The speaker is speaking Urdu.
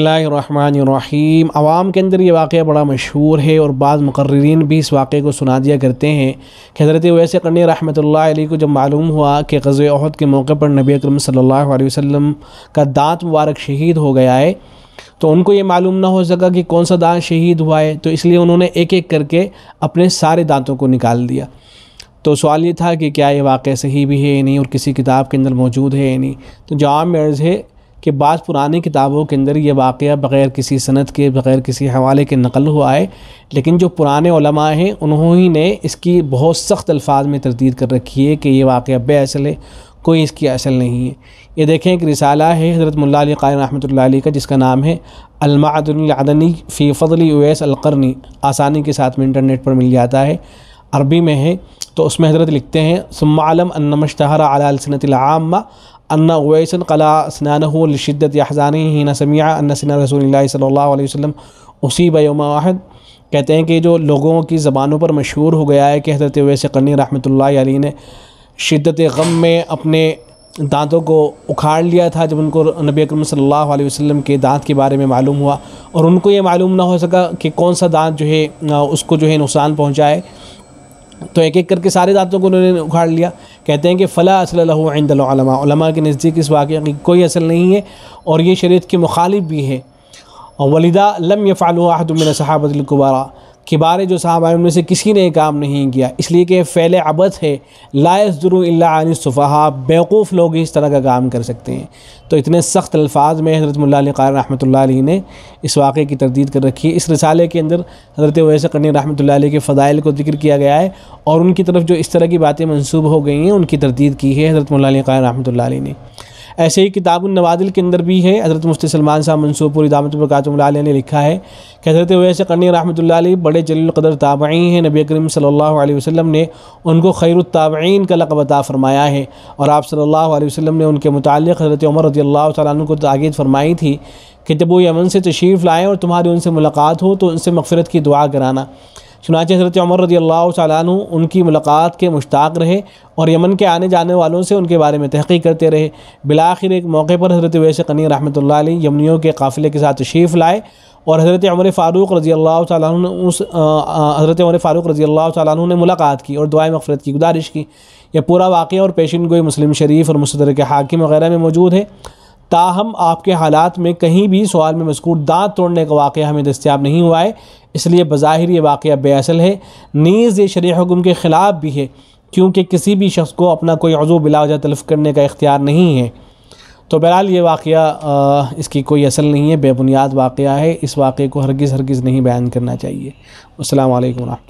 اللہ الرحمن الرحیم عوام کے اندر یہ واقعہ بڑا مشہور ہے اور بعض مقررین بھی اس واقعے کو سنا دیا کرتے ہیں کہ حضرت ویسے قرنی رحمۃ اللہ علیہ کو جب معلوم ہوا کہ غزو احد کے موقع پر نبی اکرم صلی اللہ علیہ وسلم کا دانت مبارک شہید ہو گیا ہے تو ان کو یہ معلوم نہ ہو سکا کہ کون سا دانت شہید ہوا ہے تو اس لیے انہوں نے ایک ایک کر کے اپنے سارے دانتوں کو نکال دیا تو سوال یہ تھا کہ کیا یہ واقعہ صحیح بھی ہے یا نہیں اور کسی کتاب کے اندر موجود ہے یا نہیں تو جواب میں عرض ہے کہ بعض پرانے کتابوں کے اندر یہ واقعہ بغیر کسی صنعت کے بغیر کسی حوالے کے نقل ہوا ہے لیکن جو پرانے علماء ہیں انہوں ہی نے اس کی بہت سخت الفاظ میں تردید کر رکھی ہے کہ یہ واقعہ بے اصل ہے کوئی اس کی اصل نہیں ہے یہ دیکھیں ایک رسالہ ہے حضرت ملا علی قائم رحمۃ اللہ علیہ کا جس کا نام ہے الماعد العدنی فی فضلی اویس القرنی آسانی کے ساتھ میں انٹرنیٹ پر مل جاتا ہے عربی میں ہے تو اس میں حضرت لکھتے ہیں سمہ عالم النّمتر علی العامہ ان اویس انّّاویسن لشدت الشدت یہزان ہین ان سن رسول اللہ صلی اللہ علیہ وسلم اسی بیوم واحد کہتے ہیں کہ جو لوگوں کی زبانوں پر مشہور ہو گیا ہے کہ حضرت اویس قرنی رحمۃ اللہ علیہ نے شدت غم میں اپنے دانتوں کو اکھاڑ لیا تھا جب ان کو نبی اکرم صلی اللہ علیہ وسلم کے دانت کے بارے میں معلوم ہوا اور ان کو یہ معلوم نہ ہو سکا کہ کون سا دانت جو ہے اس کو جو ہے نقصان پہنچائے تو ایک ایک کر کے سارے دادوں کو انہوں نے اکھاڑ لیا کہتے ہیں کہ فلا اصل اللہ عند العلماء علماء کے نزدیک اس واقعے کی کوئی اصل نہیں ہے اور یہ شریعت کے مخالف بھی ہے اور لم علم فل من الصحب القبارہ کبارے جو صاحب آئے ان میں سے کسی نے کام نہیں کیا اس لیے کہ فعل عبد ہے لا درو اللہ عن صفحہ بیقوف لوگ اس طرح کا کام کر سکتے ہیں تو اتنے سخت الفاظ میں حضرت علیہ قار رحمۃ اللہ علیہ نے اس واقعے کی تردید کر رکھی ہے اس رسالے کے اندر حضرت ویسے ویسکن رحمۃ اللہ علیہ کے فضائل کو ذکر کیا گیا ہے اور ان کی طرف جو اس طرح کی باتیں منصوب ہو گئی ہیں ان کی تردید کی ہے حضرت ملا علیہ قار رحمۃ اللہ علیہ نے ایسے ہی کتاب النوادل کے اندر بھی ہے حضرت مفتی سلمان صاحب منصور پوری دامت برکات اللہ علیہ نے لکھا ہے کہ حضرت ویس قرنی رحمۃ اللہ علیہ بڑے جلیل القدر تابعین ہیں نبی کریم صلی اللہ علیہ وسلم نے ان کو خیر التابعین کا لقب عطا فرمایا ہے اور آپ صلی اللہ علیہ وسلم نے ان کے متعلق حضرت عمر رضی اللہ تعالیٰ عنہ کو تعدید فرمائی تھی کہ جب وہ یمن سے تشریف لائیں اور تمہاری ان سے ملاقات ہو تو ان سے مغفرت کی دعا کرانا چنانچہ حضرت عمر رضی اللہ تعالیٰ عنہ ان کی ملاقات کے مشتاق رہے اور یمن کے آنے جانے والوں سے ان کے بارے میں تحقیق کرتے رہے بلاخر ایک موقع پر حضرت ویس قنی رحمۃ اللہ علیہ یمنیوں کے قافلے کے ساتھ تشریف لائے اور حضرت عمر فاروق رضی اللہ تعالیٰ عنہ اس حضرت عمر فاروق رضی اللہ تعالیٰ عنہ نے ملاقات کی اور دعائیں مغفرت کی گزارش کی یہ پورا واقعہ اور پیشن گوئی مسلم شریف اور مصدر کے حاکم وغیرہ میں موجود ہے تاہم آپ کے حالات میں کہیں بھی سوال میں مذکور دانت توڑنے کا واقعہ ہمیں دستیاب نہیں ہوا ہے اس لیے بظاہر یہ واقعہ بے اصل ہے نیز یہ شریع حکم کے خلاف بھی ہے کیونکہ کسی بھی شخص کو اپنا کوئی عضو بلا وجہ تلف کرنے کا اختیار نہیں ہے تو بہرحال یہ واقعہ اس کی کوئی اصل نہیں ہے بے بنیاد واقعہ ہے اس واقعے کو ہرگز ہرگز نہیں بیان کرنا چاہیے السلام علیکم ورحمۃ